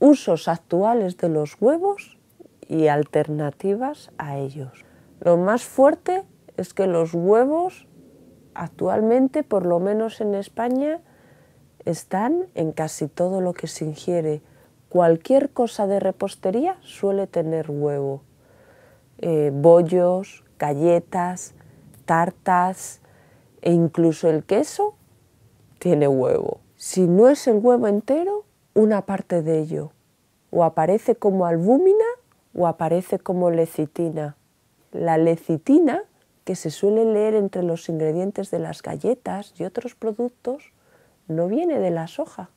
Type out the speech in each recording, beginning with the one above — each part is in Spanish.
usos actuales de los huevos y alternativas a ellos. Lo más fuerte es que los huevos actualmente, por lo menos en España, están en casi todo lo que se ingiere. Cualquier cosa de repostería suele tener huevo. Eh, bollos, galletas, tartas e incluso el queso tiene huevo. Si no es el huevo entero, una parte de ello. O aparece como albúmina o aparece como lecitina. La lecitina, que se suele leer entre los ingredientes de las galletas y otros productos, no viene de la soja.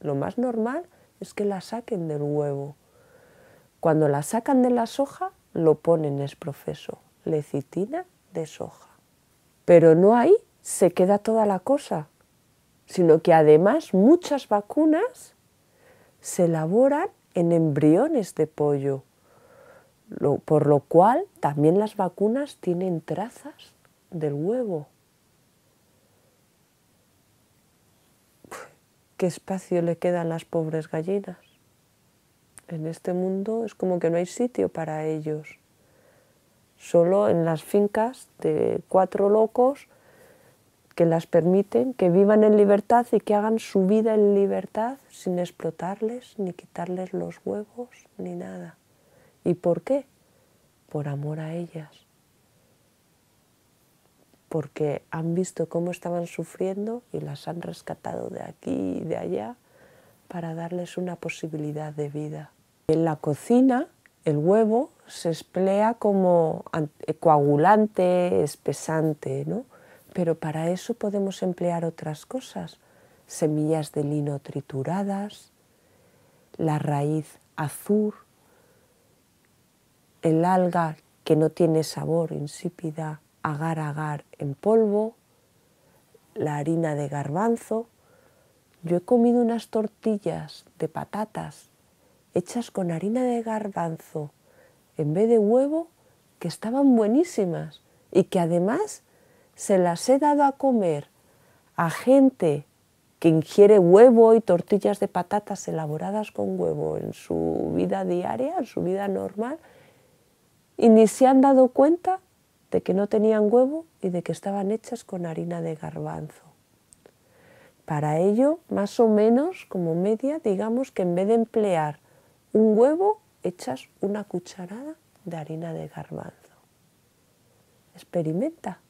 Lo más normal es que la saquen del huevo. Cuando la sacan de la soja, lo ponen es profeso, lecitina de soja. Pero no ahí se queda toda la cosa, sino que además muchas vacunas se elaboran en embriones de pollo, por lo cual también las vacunas tienen trazas del huevo. ¿Qué espacio le quedan las pobres gallinas? En este mundo es como que no hay sitio para ellos. Solo en las fincas de cuatro locos que las permiten, que vivan en libertad y que hagan su vida en libertad sin explotarles ni quitarles los huevos ni nada. ¿Y por qué? Por amor a ellas. Porque han visto cómo estaban sufriendo y las han rescatado de aquí y de allá para darles una posibilidad de vida. En la cocina, el huevo se emplea como coagulante, espesante, ¿no? pero para eso podemos emplear otras cosas, semillas de lino trituradas, la raíz azul, el alga que no tiene sabor, insípida, agar agar en polvo, la harina de garbanzo. Yo he comido unas tortillas de patatas hechas con harina de garbanzo en vez de huevo que estaban buenísimas y que además se las he dado a comer a gente que ingiere huevo y tortillas de patatas elaboradas con huevo en su vida diaria, en su vida normal, y ni se han dado cuenta de que no tenían huevo y de que estaban hechas con harina de garbanzo. Para ello, más o menos como media, digamos que en vez de emplear un huevo, echas una cucharada de harina de garbanzo. Experimenta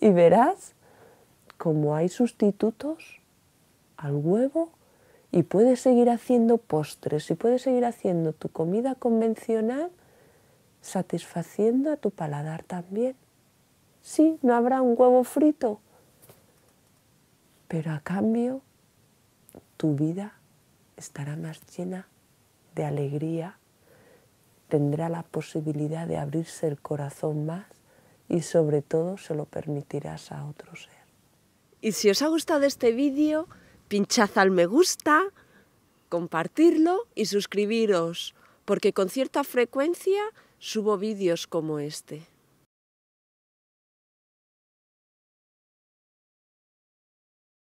y verás como hay sustitutos al huevo y puedes seguir haciendo postres y puedes seguir haciendo tu comida convencional satisfaciendo a tu paladar también. Sí, no habrá un huevo frito, pero a cambio tu vida estará más llena de alegría, tendrá la posibilidad de abrirse el corazón más y sobre todo se lo permitirás a otro ser. Y si os ha gustado este vídeo, pinchad al me gusta, compartirlo y suscribiros, porque con cierta frecuencia subo vídeos como este.